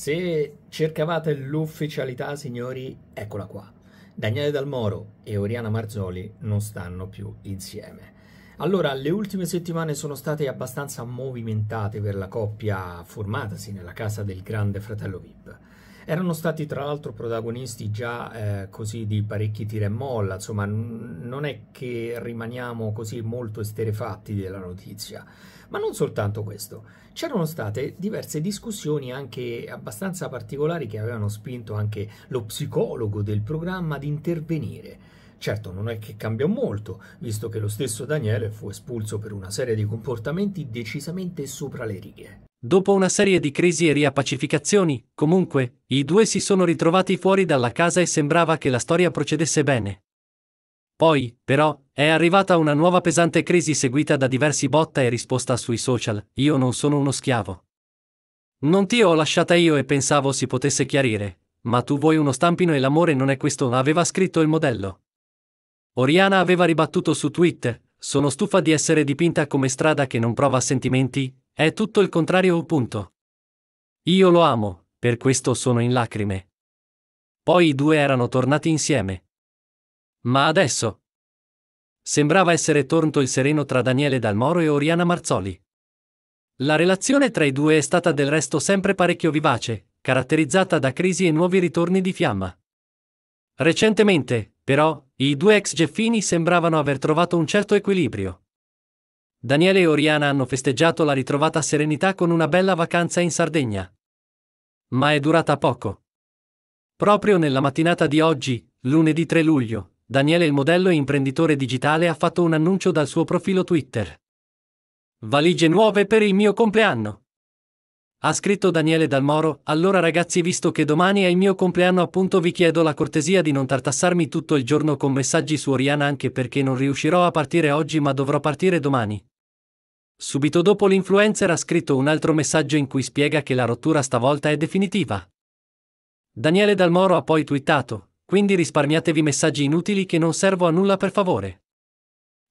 Se cercavate l'ufficialità, signori, eccola qua. Daniele Dalmoro e Oriana Marzoli non stanno più insieme. Allora, le ultime settimane sono state abbastanza movimentate per la coppia formatasi nella casa del grande fratello VIP. Erano stati tra l'altro protagonisti già eh, così di parecchi tir e molla, insomma n- non è che rimaniamo così molto esterefatti della notizia. Ma non soltanto questo, c'erano state diverse discussioni anche abbastanza particolari che avevano spinto anche lo psicologo del programma ad intervenire. Certo, non è che cambia molto, visto che lo stesso Daniele fu espulso per una serie di comportamenti decisamente sopra le righe. Dopo una serie di crisi e riappacificazioni, comunque, i due si sono ritrovati fuori dalla casa e sembrava che la storia procedesse bene. Poi, però, è arrivata una nuova pesante crisi seguita da diversi botta e risposta sui social, io non sono uno schiavo. Non ti ho lasciata io e pensavo si potesse chiarire, ma tu vuoi uno stampino e l'amore non è questo, aveva scritto il modello. Oriana aveva ribattuto su Twitter, sono stufa di essere dipinta come strada che non prova sentimenti, è tutto il contrario, punto. Io lo amo, per questo sono in lacrime. Poi i due erano tornati insieme. Ma adesso? Sembrava essere tornato il sereno tra Daniele Dalmoro e Oriana Marzoli. La relazione tra i due è stata del resto sempre parecchio vivace, caratterizzata da crisi e nuovi ritorni di fiamma. Recentemente, però, i due ex Geffini sembravano aver trovato un certo equilibrio. Daniele e Oriana hanno festeggiato la ritrovata serenità con una bella vacanza in Sardegna. Ma è durata poco. Proprio nella mattinata di oggi, lunedì 3 luglio, Daniele il modello e imprenditore digitale ha fatto un annuncio dal suo profilo Twitter. Valigie nuove per il mio compleanno. Ha scritto Daniele Dal Moro, allora ragazzi visto che domani è il mio compleanno appunto vi chiedo la cortesia di non tartassarmi tutto il giorno con messaggi su Oriana anche perché non riuscirò a partire oggi ma dovrò partire domani, Subito dopo l'influencer ha scritto un altro messaggio in cui spiega che la rottura stavolta è definitiva. Daniele Dalmoro ha poi twittato, quindi risparmiatevi messaggi inutili che non servo a nulla per favore.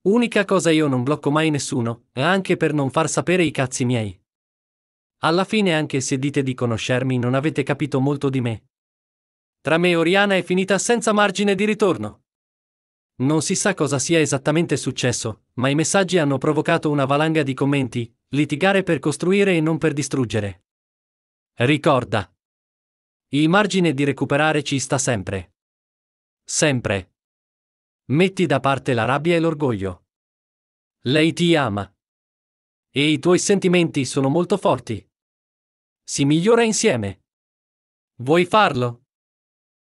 Unica cosa io non blocco mai nessuno, anche per non far sapere i cazzi miei. Alla fine anche se dite di conoscermi non avete capito molto di me. Tra me e Oriana è finita senza margine di ritorno. Non si sa cosa sia esattamente successo, ma i messaggi hanno provocato una valanga di commenti, litigare per costruire e non per distruggere. Ricorda. Il margine di recuperare ci sta sempre. Sempre. Metti da parte la rabbia e l'orgoglio. Lei ti ama. E i tuoi sentimenti sono molto forti. Si migliora insieme. Vuoi farlo?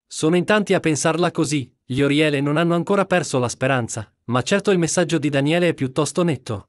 Sono in tanti a pensarla così, gli Oriele non hanno ancora perso la speranza, ma certo il messaggio di Daniele è piuttosto netto.